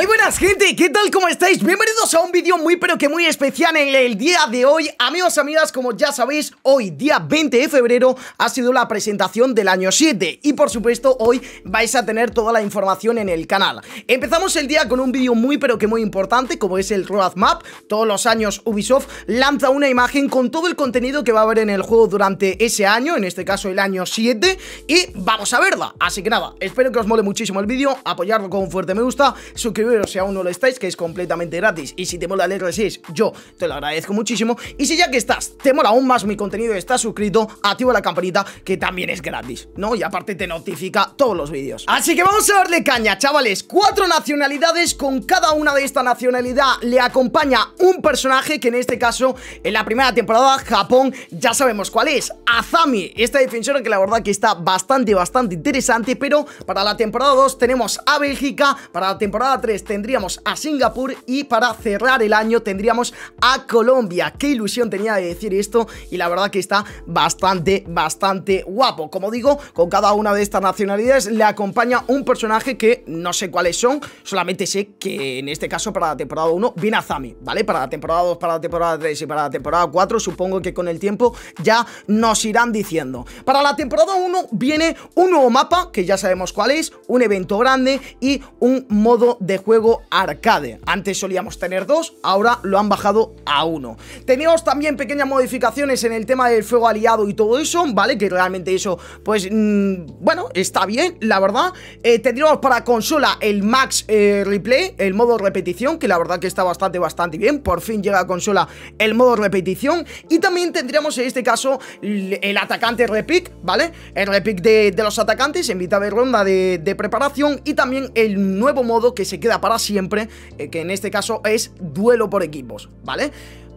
Muy buenas gente, ¿qué tal? ¿Cómo estáis? Bienvenidos a un vídeo muy pero que muy especial en el día de hoy Amigos, amigas, como ya sabéis, hoy día 20 de febrero ha sido la presentación del año 7 Y por supuesto hoy vais a tener toda la información en el canal Empezamos el día con un vídeo muy pero que muy importante como es el roadmap Todos los años Ubisoft lanza una imagen con todo el contenido que va a haber en el juego durante ese año En este caso el año 7 y vamos a verla Así que nada, espero que os mole muchísimo el vídeo, apoyarlo con un fuerte me gusta, suscribiros o si aún no lo estáis, que es completamente gratis. Y si te mola el R6, yo te lo agradezco muchísimo. Y si ya que estás, te mola aún más mi contenido, y estás suscrito, activa la campanita, que también es gratis, ¿no? Y aparte te notifica todos los vídeos. Así que vamos a darle caña, chavales. Cuatro nacionalidades, con cada una de esta nacionalidad le acompaña un personaje que en este caso, en la primera temporada, Japón, ya sabemos cuál es. Azami, esta defensora que la verdad que está bastante, bastante interesante, pero para la temporada 2 tenemos a Bélgica, para la temporada 3 tendríamos a Singapur y para cerrar el año tendríamos a Colombia. Qué ilusión tenía de decir esto y la verdad que está bastante, bastante guapo. Como digo, con cada una de estas nacionalidades le acompaña un personaje que no sé cuáles son, solamente sé que en este caso para la temporada 1 viene Zami, ¿vale? Para la temporada 2, para la temporada 3 y para la temporada 4 supongo que con el tiempo ya nos irán diciendo. Para la temporada 1 viene un nuevo mapa, que ya sabemos cuál es, un evento grande y un modo de juego juego arcade. Antes solíamos tener dos, ahora lo han bajado a uno. Teníamos también pequeñas modificaciones en el tema del fuego aliado y todo eso, ¿vale? Que realmente eso, pues, mm, bueno, está bien, la verdad. Eh, tendríamos para consola el Max eh, Replay, el modo repetición, que la verdad que está bastante, bastante bien. Por fin llega a consola el modo repetición. Y también tendríamos en este caso el atacante repick, ¿vale? El repick de, los atacantes en mitad de ronda de preparación y también el nuevo modo que se queda para siempre, eh, que en este caso es duelo por equipos, ¿vale?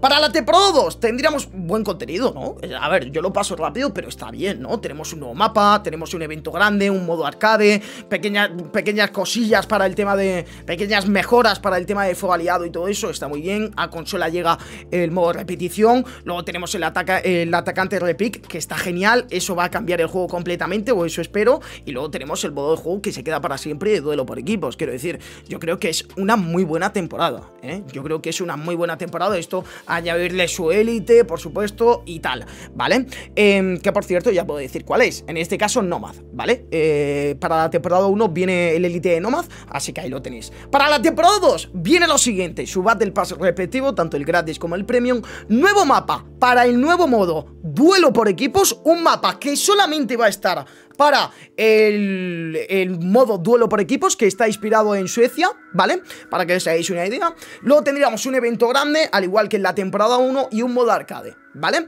Para la temporada 2 tendríamos buen contenido, ¿no? Eh, a ver, yo lo paso rápido, pero está bien, ¿no? Tenemos un nuevo mapa, tenemos un evento grande, un modo arcade, pequeñas, pequeñas cosillas para el tema de... Pequeñas mejoras para el tema de fuego aliado y todo eso, está muy bien. A consola llega el modo repetición, luego tenemos el, ataca, el atacante repick, que está genial, eso va a cambiar el juego completamente, o eso espero. Y luego tenemos el modo de juego que se queda para siempre de duelo por equipos, quiero decir. Yo creo que es una muy buena temporada, ¿eh? Yo creo que es una muy buena temporada, esto añadirle su élite, por supuesto, y tal, ¿vale? Em, que por cierto, ya puedo decir cuál es. En este caso, Nomad, ¿vale? Eh, para la temporada 1 viene el élite de Nomad, así que ahí lo tenéis. Para la temporada 2 viene lo siguiente, su Battle Pass respectivo, tanto el gratis como el premium, nuevo mapa para el nuevo modo, Vuelo por equipos, un mapa que solamente va a estar para el, modo duelo por equipos que está inspirado en Suecia, ¿vale? Para que os hagáis una idea. Luego tendríamos un evento grande, al igual que en la temporada 1, y un modo arcade, ¿vale?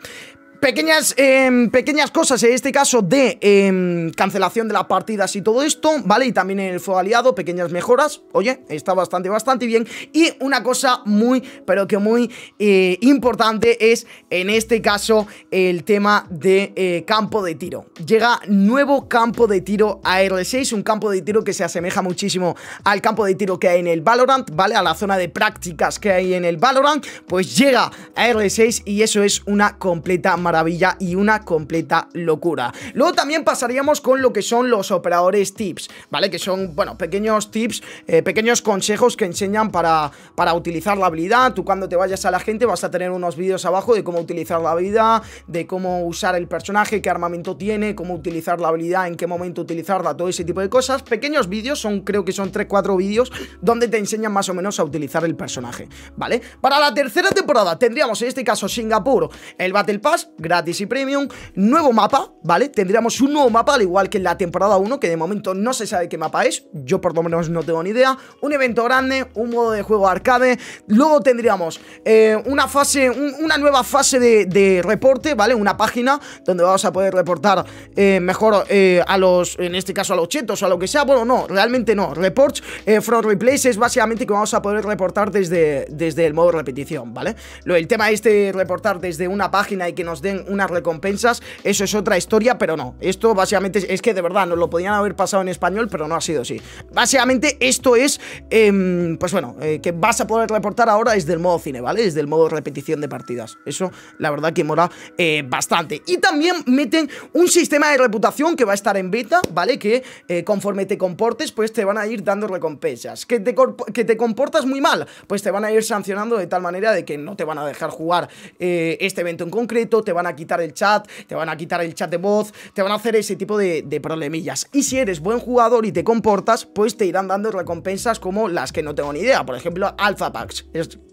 Pequeñas, em, pequeñas cosas, en este caso de em, cancelación de las partidas y todo esto, ¿vale? Y también en el fuego aliado, pequeñas mejoras, oye, está bastante, bastante bien. Y una cosa muy, pero que muy eh, importante es, en este caso, el tema de eh, campo de tiro. Llega nuevo campo de tiro a R6, un campo de tiro que se asemeja muchísimo al campo de tiro que hay en el Valorant, ¿vale? A la zona de prácticas que hay en el Valorant, pues llega a R6 y eso es una completa maravilla y una completa locura. Luego también pasaríamos con lo que son los operadores tips, ¿vale? Que son, bueno, pequeños tips, eh, pequeños consejos que enseñan para, para utilizar la habilidad. Tú cuando te vayas a la gente vas a tener unos vídeos abajo de cómo utilizar la habilidad, de cómo usar el personaje, qué armamento tiene, cómo utilizar la habilidad, en qué momento utilizarla, todo ese tipo de cosas. Pequeños vídeos, son creo que son 3-4 vídeos donde te enseñan más o menos a utilizar el personaje, ¿vale? Para la tercera temporada tendríamos en este caso Singapur, el Battle Pass, gratis y premium. Nuevo mapa, ¿vale? Tendríamos un nuevo mapa, al igual que en la temporada 1, que de momento no se sabe qué mapa es. Yo por lo menos no tengo ni idea. Un evento grande, un modo de juego arcade. Luego tendríamos eh, una fase, una nueva fase de, reporte, ¿vale? Una página donde vamos a poder reportar eh, mejor eh, a los, en este caso a los chetos o a lo que sea. Bueno, no, realmente no. Reports from replays es básicamente que vamos a poder reportar desde, desde el modo repetición, ¿vale? Lo, el tema este de reportar desde una página y que nos unas recompensas, eso es otra historia, pero no. Esto básicamente es que de verdad nos lo podían haber pasado en español, pero no ha sido así. Básicamente esto es, em, pues bueno, eh, que vas a poder reportar ahora desde el modo cine, ¿vale? Desde el modo repetición de partidas. Eso, la verdad que mola eh, bastante. Y también meten un sistema de reputación que va a estar en beta, ¿vale? Que eh, conforme te comportes, pues te van a ir dando recompensas. Que te, que te comportas muy mal, pues te van a ir sancionando de tal manera de que no te van a dejar jugar este evento en concreto, van a quitar el chat, te van a quitar el chat de voz, te van a hacer ese tipo de, problemillas. Y si eres buen jugador y te comportas, pues te irán dando recompensas como las que no tengo ni idea, por ejemplo, Alpha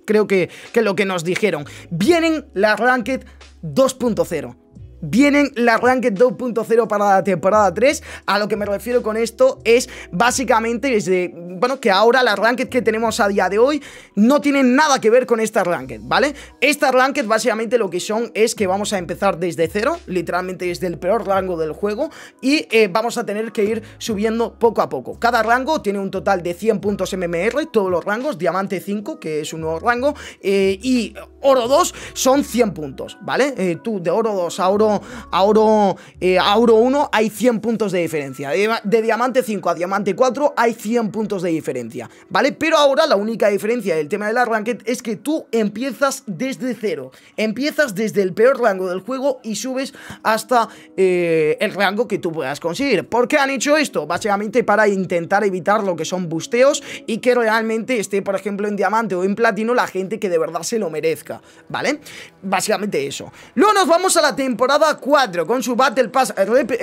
creo que, que lo que nos dijeron. Vienen las Ranked 2.0 vienen las Ranked 2.0 para la temporada 3. A lo que me refiero con esto es básicamente desde, bueno, que ahora las Ranked que tenemos a día de hoy no tienen nada que ver con estas Ranked, ¿vale? Estas Ranked básicamente lo que son es que vamos a empezar desde cero, literalmente desde el peor rango del juego y eh, vamos a tener que ir subiendo poco a poco. Cada rango tiene un total de 100 puntos MMR, todos los rangos, diamante 5, que es un nuevo rango, eh, y oro 2 son 100 puntos, ¿vale? Eh, tú de oro 2 a oro a oro, 1 hay 100 puntos de diferencia. De, diamante 5 a diamante 4 hay 100 puntos de diferencia, ¿vale? Pero ahora la única diferencia del tema del ranked es que tú empiezas desde cero. Empiezas desde el peor rango del juego y subes hasta eh, el rango que tú puedas conseguir. ¿Por qué han hecho esto? Básicamente para intentar evitar lo que son busteos y que realmente esté, por ejemplo, en diamante o en platino la gente que de verdad se lo merezca, ¿vale? Básicamente eso. Luego nos vamos a la temporada 4 con su Battle Pass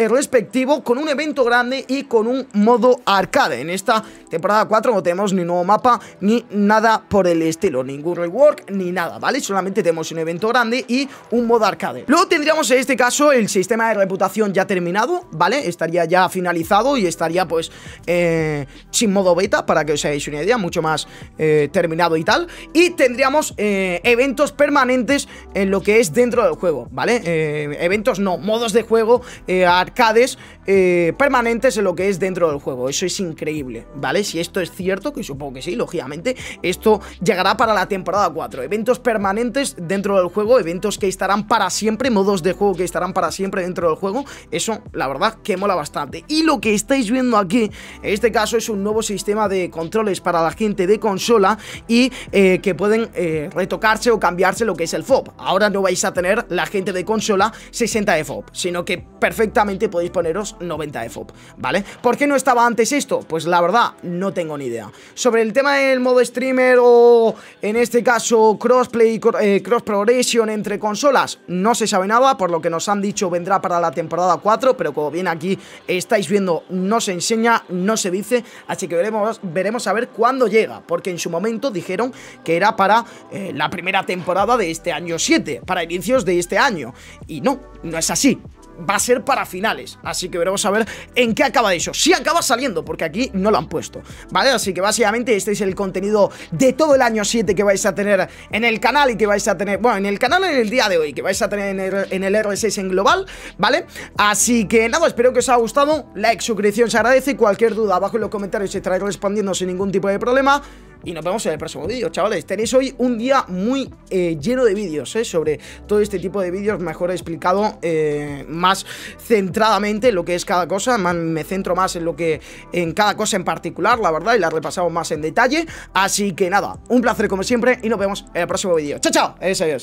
respectivo, con un evento grande y con un modo arcade. En esta temporada 4 no tenemos ni nuevo mapa, ni nada por el estilo, ningún rework, ni nada, ¿vale? Solamente tenemos un evento grande y un modo arcade. Luego tendríamos en este caso el sistema de reputación ya terminado, ¿vale? Estaría ya finalizado y estaría pues eh, sin modo beta, para que os hagáis una idea, mucho más eh, terminado y tal. Y tendríamos eh, eventos permanentes en lo que es dentro del juego, ¿vale? Eh, eventos no, modos de juego, eh, arcades eh, permanentes en lo que es dentro del juego. Eso es increíble, ¿vale? Si esto es cierto, que supongo que sí, lógicamente, esto llegará para la temporada 4. Eventos permanentes dentro del juego, eventos que estarán para siempre, modos de juego que estarán para siempre dentro del juego. Eso, la verdad, que mola bastante. Y lo que estáis viendo aquí, en este caso, es un nuevo sistema de controles para la gente de consola y eh, que pueden retocarse o cambiarse lo que es el FOB. Ahora no vais a tener la gente de consola, 60 de sino que perfectamente podéis poneros 90 de ¿vale? ¿Por qué no estaba antes esto? Pues la verdad, no tengo ni idea. Sobre el tema del modo streamer o en este caso crossplay, eh, cross progression entre consolas, no se sabe nada, por lo que nos han dicho vendrá para la temporada 4, pero como bien aquí estáis viendo, no se enseña, no se dice, así que veremos, veremos a ver cuándo llega, porque en su momento dijeron que era para eh, la primera temporada de este año 7, para inicios de este año, y no, no, es así. Va a ser para finales, así que veremos a ver en qué acaba eso. Si acaba saliendo, porque aquí no lo han puesto, ¿vale? Así que básicamente este es el contenido de todo el año 7 que vais a tener en el canal y que vais a tener, bueno, en el canal en el día de hoy, que vais a tener en el, R6 en global, ¿vale? Así que nada, espero que os haya gustado, like, suscripción se agradece, cualquier duda abajo en los comentarios estaré respondiendo sin ningún tipo de problema y nos vemos en el próximo vídeo, chavales. Tenéis hoy un día muy eh, lleno de vídeos, eh, Sobre todo este tipo de vídeos, mejor explicado eh, más centradamente lo que es cada cosa. me centro más en lo que en cada cosa en particular, la verdad, y la repasamos más en detalle. Así que nada, un placer como siempre y nos vemos en el próximo vídeo. ¡Chao, chao! adiós, adiós